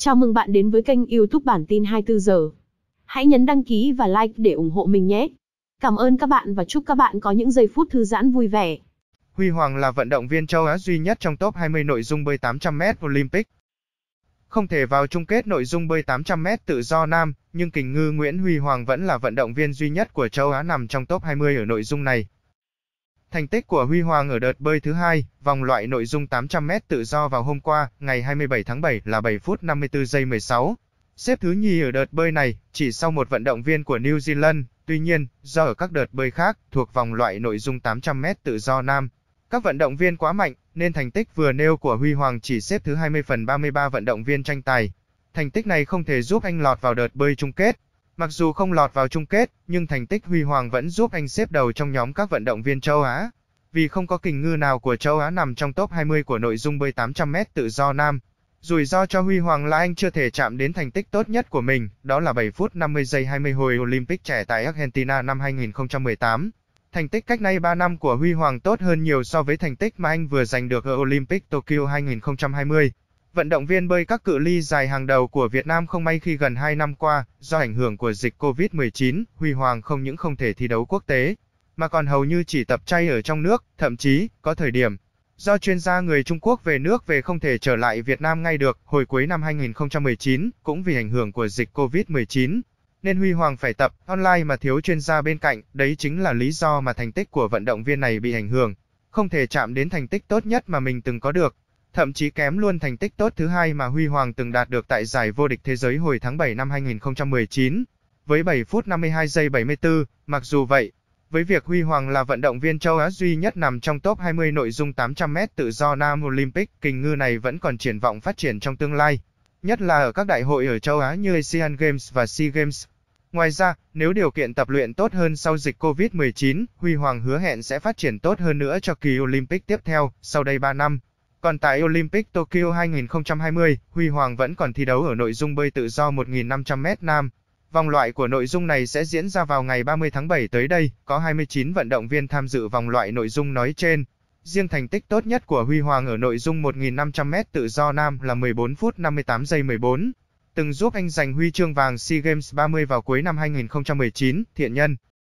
Chào mừng bạn đến với kênh YouTube bản tin 24 giờ. Hãy nhấn đăng ký và like để ủng hộ mình nhé. Cảm ơn các bạn và chúc các bạn có những giây phút thư giãn vui vẻ. Huy Hoàng là vận động viên châu Á duy nhất trong top 20 nội dung bơi 800m Olympic. Không thể vào chung kết nội dung bơi 800m tự do nam, nhưng kình ngư Nguyễn Huy Hoàng vẫn là vận động viên duy nhất của châu Á nằm trong top 20 ở nội dung này. Thành tích của Huy Hoàng ở đợt bơi thứ hai, vòng loại nội dung 800m tự do vào hôm qua, ngày 27 tháng 7 là 7 phút 54 giây 16. Xếp thứ nhì ở đợt bơi này, chỉ sau một vận động viên của New Zealand, tuy nhiên, do ở các đợt bơi khác thuộc vòng loại nội dung 800m tự do nam, các vận động viên quá mạnh nên thành tích vừa nêu của Huy Hoàng chỉ xếp thứ 20 phần 33 vận động viên tranh tài. Thành tích này không thể giúp anh lọt vào đợt bơi chung kết, Mặc dù không lọt vào chung kết, nhưng thành tích huy hoàng vẫn giúp anh xếp đầu trong nhóm các vận động viên châu Á. Vì không có kình ngư nào của châu Á nằm trong top 20 của nội dung bơi 800m tự do nam. Rủi ro cho Huy Hoàng là anh chưa thể chạm đến thành tích tốt nhất của mình, đó là 7 phút 50 giây 20 hồi Olympic trẻ tại Argentina năm 2018. Thành tích cách nay 3 năm của Huy Hoàng tốt hơn nhiều so với thành tích mà anh vừa giành được ở Olympic Tokyo 2020 vận động viên bơi các cự ly dài hàng đầu của Việt Nam không may khi gần 2 năm qua, do ảnh hưởng của dịch COVID-19, Huy Hoàng không những không thể thi đấu quốc tế, mà còn hầu như chỉ tập chay ở trong nước, thậm chí, có thời điểm, do chuyên gia người Trung Quốc về nước về không thể trở lại Việt Nam ngay được hồi cuối năm 2019, cũng vì ảnh hưởng của dịch COVID-19. Nên Huy Hoàng phải tập online mà thiếu chuyên gia bên cạnh, đấy chính là lý do mà thành tích của vận động viên này bị ảnh hưởng, không thể chạm đến thành tích tốt nhất mà mình từng có được thậm chí kém luôn thành tích tốt thứ hai mà Huy Hoàng từng đạt được tại giải vô địch thế giới hồi tháng 7 năm 2019, với 7 phút 52 giây 74, mặc dù vậy, với việc Huy Hoàng là vận động viên châu Á duy nhất nằm trong top 20 nội dung 800m tự do Nam Olympic, kình ngư này vẫn còn triển vọng phát triển trong tương lai, nhất là ở các đại hội ở châu Á như Asian Games và SEA Games. Ngoài ra, nếu điều kiện tập luyện tốt hơn sau dịch COVID-19, Huy Hoàng hứa hẹn sẽ phát triển tốt hơn nữa cho kỳ Olympic tiếp theo, sau đây 3 năm. Còn tại Olympic Tokyo 2020, Huy Hoàng vẫn còn thi đấu ở nội dung bơi tự do 1.500m nam. Vòng loại của nội dung này sẽ diễn ra vào ngày 30 tháng 7 tới đây, có 29 vận động viên tham dự vòng loại nội dung nói trên. Riêng thành tích tốt nhất của Huy Hoàng ở nội dung 1.500m tự do nam là 14 phút 58 giây 14, từng giúp anh giành huy chương vàng SEA Games 30 vào cuối năm 2019, thiện nhân.